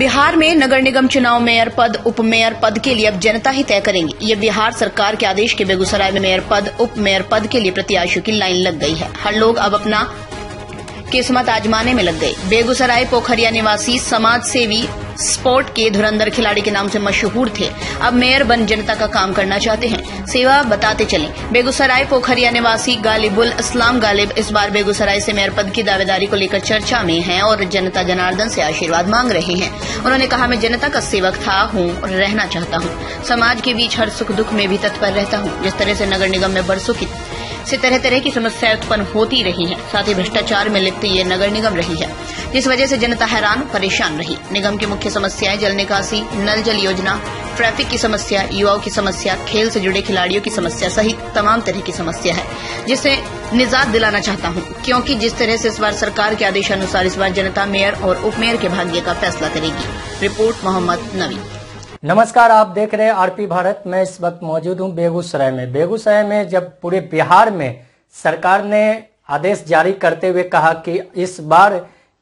बिहार में नगर निगम चुनाव मेयर पद उप मेयर पद के लिए अब जनता ही तय करेंगी ये बिहार सरकार के आदेश के बेगूसराय में मेयर पद उप मेयर पद के लिए प्रत्याशियों की लाइन लग गई है हर लोग अब अपना किस्मत आजमाने में लग गए बेगूसराय पोखरिया निवासी समाज सेवी स्पोर्ट के धुरंधर खिलाड़ी के नाम से मशहूर थे अब मेयर बन जनता का काम करना चाहते हैं सेवा बताते चले बेगूसराय पोखरिया निवासी गालिबुल इस्लाम गालिब इस बार बेगूसराय से मेयर पद की दावेदारी को लेकर चर्चा में हैं और जनता जनार्दन से आशीर्वाद मांग रहे हैं उन्होंने कहा मैं जनता का सेवक था हूँ और रहना चाहता हूँ समाज के बीच हर सुख दुख में भी तत्पर रहता हूँ जिस तरह से नगर निगम में बरसों की से तरह तरह की समस्याएं उत्पन्न होती रही हैं साथ ही भ्रष्टाचार में लिप्त ये नगर निगम रही है जिस वजह से जनता हैरान परेशान रही निगम की मुख्य समस्याएं जल निकासी नल जल योजना ट्रैफिक की समस्या युवाओं की समस्या खेल से जुड़े खिलाड़ियों की समस्या सहित तमाम तरह की समस्या है जिसे निजात दिलाना चाहता हूं क्योंकि जिस तरह से इस बार सरकार के आदेशानुसार इस बार जनता मेयर और उपमेयर के भाग्य का फैसला करेगी रिपोर्ट मोहम्मद नवी नमस्कार आप देख रहे हैं आरपी भारत मैं इस वक्त मौजूद हूं बेगूसराय में बेगूसराय में जब पूरे बिहार में सरकार ने आदेश जारी करते हुए कहा कि इस बार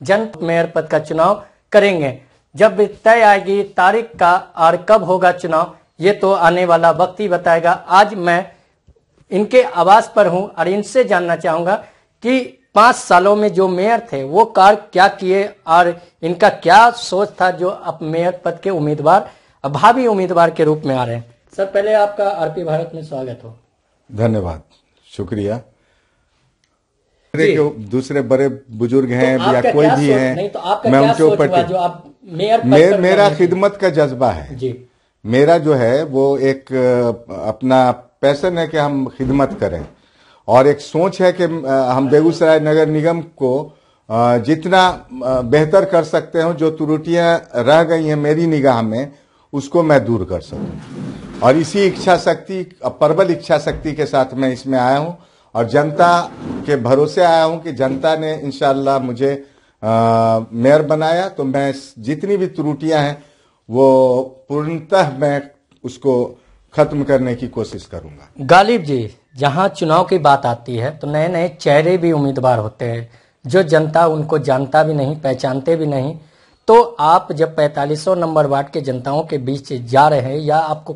जन मेयर पद का चुनाव करेंगे जब तय आएगी तारीख का और कब होगा चुनाव ये तो आने वाला वक्त ही बताएगा आज मैं इनके आवास पर हूं और इनसे जानना चाहूंगा कि पांच सालों में जो मेयर थे वो कार्य क्या किए और इनका क्या सोच था जो अब मेयर पद के उम्मीदवार भावी उम्मीदवार के रूप में आ रहे हैं सर पहले आपका आरपी भारत में स्वागत हो धन्यवाद शुक्रिया दूसरे बड़े बुजुर्ग तो हैं तो या कोई भी हैं तो मैं उनके ऊपर जो आप मेरा खिदमत का जज्बा है जी मेरा जो है वो एक अपना पैसन है कि हम खिदमत करें और एक सोच है कि हम बेगूसराय नगर निगम को जितना बेहतर कर सकते हो जो त्रुटियां रह गई हैं मेरी निगाह में उसको मैं दूर कर सकूं और इसी इच्छा शक्ति प्रबल इच्छा शक्ति के साथ मैं इसमें आया हूं और जनता के भरोसे आया हूं कि जनता ने इनशाला मुझे मेयर बनाया तो मैं जितनी भी त्रुटियां हैं वो पूर्णतः मैं उसको खत्म करने की कोशिश करूंगा गालिब जी जहां चुनाव की बात आती है तो नए नए चेहरे भी उम्मीदवार होते हैं जो जनता उनको जानता भी नहीं पहचानते भी नहीं तो आप जब 4500 नंबर वार्ड के जनताओं के बीच जा रहे हैं या आपको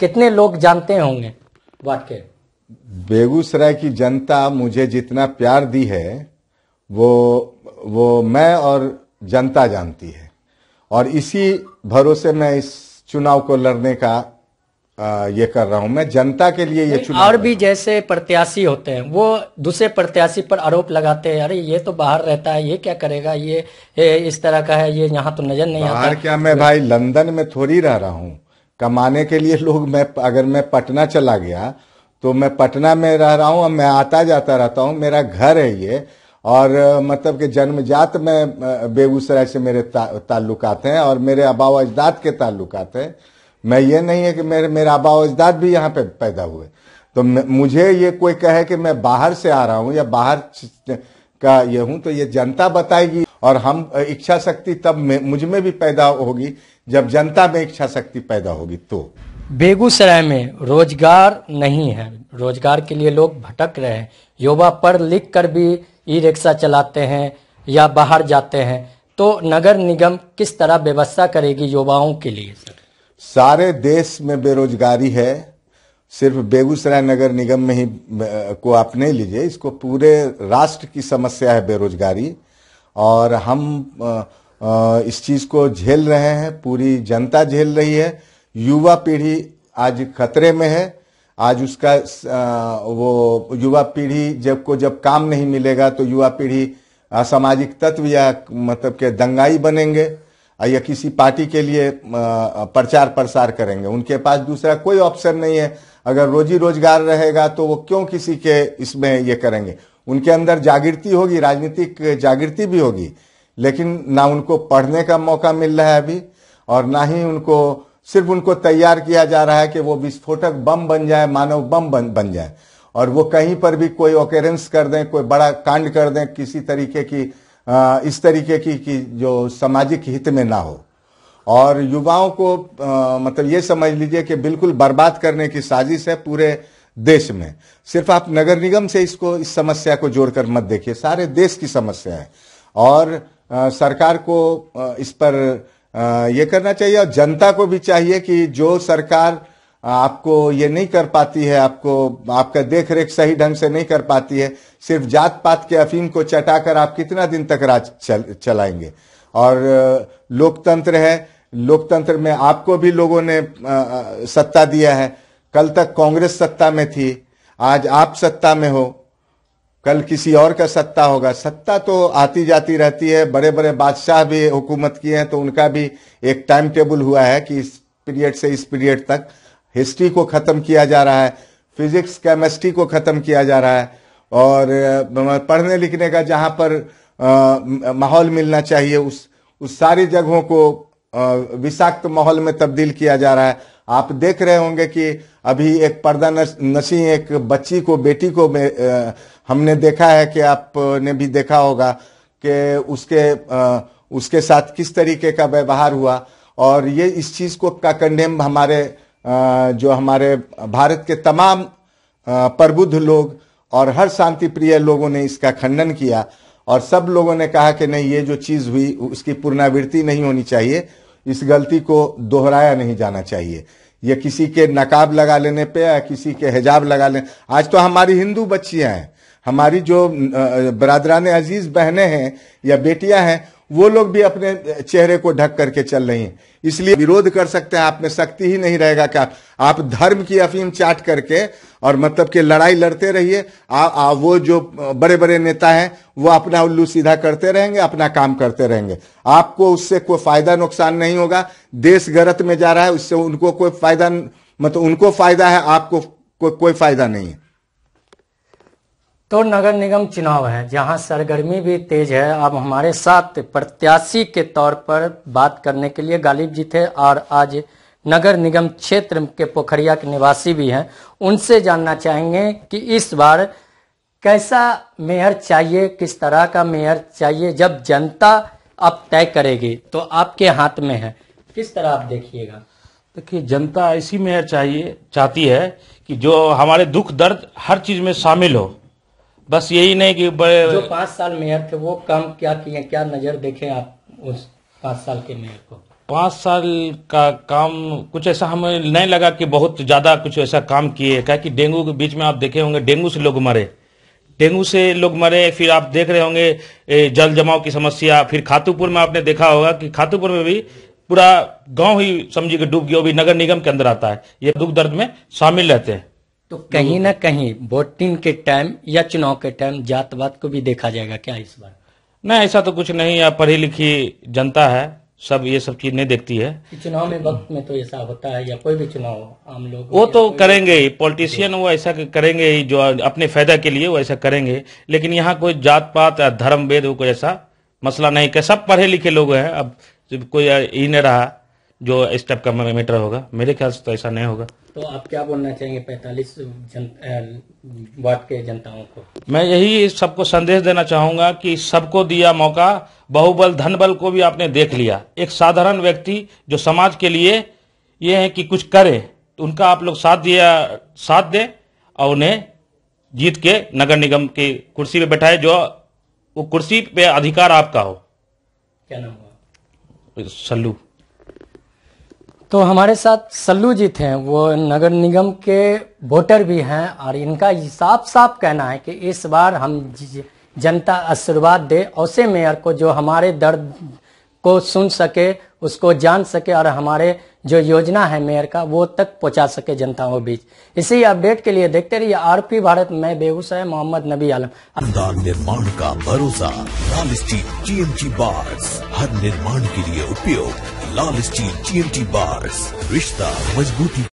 कितने लोग जानते होंगे वार्ड के बेगूसराय की जनता मुझे जितना प्यार दी है वो वो मैं और जनता जानती है और इसी भरोसे मैं इस चुनाव को लड़ने का ये कर रहा हूं मैं जनता के लिए ये चुनाव और भी जैसे प्रत्याशी होते हैं वो दूसरे प्रत्याशी पर आरोप लगाते हैं अरे ये तो बाहर रहता है ये क्या करेगा ये, ए, इस तरह का है ये यहाँ तो नजर नहीं बाहर आता क्या मैं भाई लंदन में थोड़ी रह रहा हूँ कमाने के लिए लोग मैं अगर मैं पटना चला गया तो मैं पटना में रह रहा हूँ मैं आता जाता रहता हूँ मेरा घर है ये और मतलब कि जन्मजात में बेगूसराय से मेरे ता, ताल्लुकात हैं और मेरे अबाव अजदाद के ताल्लुकात हैं मैं ये नहीं है कि मेरे मेरा आबा अजदाद भी यहाँ पे पैदा हुए तो मुझे ये कोई कहे कि मैं बाहर से आ रहा हूँ या बाहर का ये हूँ तो ये जनता बताएगी और हम इच्छा शक्ति तब मुझ में भी पैदा होगी जब जनता में इच्छा शक्ति पैदा होगी तो बेगूसराय में रोजगार नहीं है रोजगार के लिए लोग भटक रहे हैं युवा पढ़ लिख कर भी ई रिक्शा चलाते हैं या बाहर जाते हैं तो नगर निगम किस तरह व्यवस्था करेगी युवाओं के लिए सर सारे देश में बेरोजगारी है सिर्फ बेगूसराय नगर निगम में ही को आप नहीं लीजिए इसको पूरे राष्ट्र की समस्या है बेरोजगारी और हम इस चीज़ को झेल रहे हैं पूरी जनता झेल रही है युवा पीढ़ी आज खतरे में है आज उसका वो युवा पीढ़ी जब को जब काम नहीं मिलेगा तो युवा पीढ़ी असामाजिक तत्व या मतलब के दंगाई बनेंगे या किसी पार्टी के लिए प्रचार प्रसार करेंगे उनके पास दूसरा कोई ऑप्शन नहीं है अगर रोजी रोजगार रहेगा तो वो क्यों किसी के इसमें ये करेंगे उनके अंदर जागृति होगी राजनीतिक जागृति भी होगी लेकिन ना उनको पढ़ने का मौका मिल रहा है अभी और ना ही उनको सिर्फ उनको तैयार किया जा रहा है कि वो विस्फोटक बम बन जाए मानव बम बन बन जाए और वो कहीं पर भी कोई ओकेरेंस कर दें कोई बड़ा कांड कर दें किसी तरीके की इस तरीके की कि जो सामाजिक हित में ना हो और युवाओं को मतलब ये समझ लीजिए कि बिल्कुल बर्बाद करने की साजिश है पूरे देश में सिर्फ आप नगर निगम से इसको इस समस्या को जोड़कर मत देखिए सारे देश की समस्या है और आ, सरकार को आ, इस पर आ, ये करना चाहिए और जनता को भी चाहिए कि जो सरकार आपको ये नहीं कर पाती है आपको आपका देख रेख सही ढंग से नहीं कर पाती है सिर्फ जात पात के अफीम को चटाकर आप कितना दिन तक राज चल, चलाएंगे और लोकतंत्र है लोकतंत्र में आपको भी लोगों ने आ, सत्ता दिया है कल तक कांग्रेस सत्ता में थी आज आप सत्ता में हो कल किसी और का सत्ता होगा सत्ता तो आती जाती रहती है बड़े बड़े बादशाह भी हुकूमत किए हैं तो उनका भी एक टाइम टेबल हुआ है कि इस पीरियड से इस पीरियड तक हिस्ट्री को ख़त्म किया जा रहा है फिजिक्स केमिस्ट्री को ख़त्म किया जा रहा है और पढ़ने लिखने का जहाँ पर माहौल मिलना चाहिए उस उस सारी जगहों को विषाक्त माहौल में तब्दील किया जा रहा है आप देख रहे होंगे कि अभी एक पर्दा नशी एक बच्ची को बेटी को में, आ, हमने देखा है कि आपने भी देखा होगा कि उसके आ, उसके साथ किस तरीके का व्यवहार हुआ और ये इस चीज़ को का कंडेम हमारे जो हमारे भारत के तमाम प्रबुद्ध लोग और हर शांति प्रिय लोगों ने इसका खंडन किया और सब लोगों ने कहा कि नहीं ये जो चीज़ हुई उसकी पुनरावृत्ति नहीं होनी चाहिए इस गलती को दोहराया नहीं जाना चाहिए ये किसी के नकाब लगा लेने पे या किसी के हिजाब लगा लेने आज तो हमारी हिंदू बच्चियां हैं हमारी जो बरदरान अजीज बहनें हैं या बेटियां हैं वो लोग भी अपने चेहरे को ढक करके चल रही हैं इसलिए विरोध कर सकते हैं आप में शक्ति ही नहीं रहेगा क्या आप धर्म की अफीम चाट करके और मतलब कि लड़ाई लड़ते रहिए वो जो बड़े बड़े नेता हैं वो अपना उल्लू सीधा करते रहेंगे अपना काम करते रहेंगे आपको उससे कोई फायदा नुकसान नहीं होगा देश गलत में जा रहा है उससे उनको कोई फायदा मतलब उनको फायदा है आपको को, कोई फायदा नहीं है तो नगर निगम चुनाव है जहां सरगर्मी भी तेज है अब हमारे साथ प्रत्याशी के तौर पर बात करने के लिए गालिब जी थे और आज नगर निगम क्षेत्र के पोखरिया के निवासी भी हैं उनसे जानना चाहेंगे कि इस बार कैसा मेयर चाहिए किस तरह का मेयर चाहिए जब जनता अब तय करेगी तो आपके हाथ में है किस तरह आप देखिएगा देखिए जनता ऐसी मेयर चाहिए चाहती है कि जो हमारे दुख दर्द हर चीज में शामिल हो बस यही नहीं कि बड़े जो पांच साल मेयर थे वो काम क्या किए क्या नजर देखे आप उस पाँच साल के मेयर को पांच साल का काम कुछ ऐसा हमें नहीं लगा कि बहुत ज़्यादा कुछ ऐसा काम किए क्या कि डेंगू के बीच में आप देखे होंगे डेंगू से लोग मरे डेंगू से लोग मरे फिर आप देख रहे होंगे जल जमाव की समस्या फिर खातुपुर में आपने देखा होगा कि खातुपुर में भी पूरा गांव ही समझिए डूब गया भी नगर निगम के अंदर आता है ये दुख दर्द में शामिल रहते हैं तो कहीं ना कहीं वोटिंग के टाइम या चुनाव के टाइम जातवाद को भी देखा जाएगा क्या इस बार ना ऐसा तो कुछ नहीं या पढ़ी लिखी जनता है सब ये सब चीज नहीं देखती है चुनाव में वक्त में तो ऐसा होता है या कोई भी चुनाव आम लोग वो तो करेंगे ही पॉलिटिशियन वो ऐसा करेंगे ही जो अपने फायदा के लिए वो ऐसा करेंगे लेकिन यहाँ कोई जात पात या धर्म वेद वो कोई ऐसा मसला नहीं क्या सब पढ़े लिखे लोग हैं अब कोई ही नहीं रहा जो इस टाइप का मीटर होगा मेरे ख्याल से तो ऐसा नहीं होगा तो आप क्या बोलना चाहेंगे पैंतालीस वाट के जनताओं को मैं यही सबको संदेश देना चाहूंगा कि सबको दिया मौका बहुबल धन बल को भी आपने देख लिया एक साधारण व्यक्ति जो समाज के लिए ये है कि कुछ करे उनका आप लोग साथ दिया साथ दे और उन्हें जीत के नगर निगम की कुर्सी पे बैठाए जो वो कुर्सी पे अधिकार आपका हो क्या नाम हुआ सल्लू तो हमारे साथ सल्लू जी थे वो नगर निगम के वोटर भी हैं और इनका साफ साफ कहना है कि इस बार हम जनता आशीर्वाद दे ऐसे मेयर को जो हमारे दर्द को सुन सके उसको जान सके और हमारे जो योजना है मेयर का वो तक पहुंचा सके जनता को बीच इसी अपडेट के लिए देखते रहिए आरपी भारत में बेगूसराय मोहम्मद नबी आलम निर्माण का भरोसा हर निर्माण के लिए उपयोग लाल स्टील टी एम बार्स रिश्ता मजबूती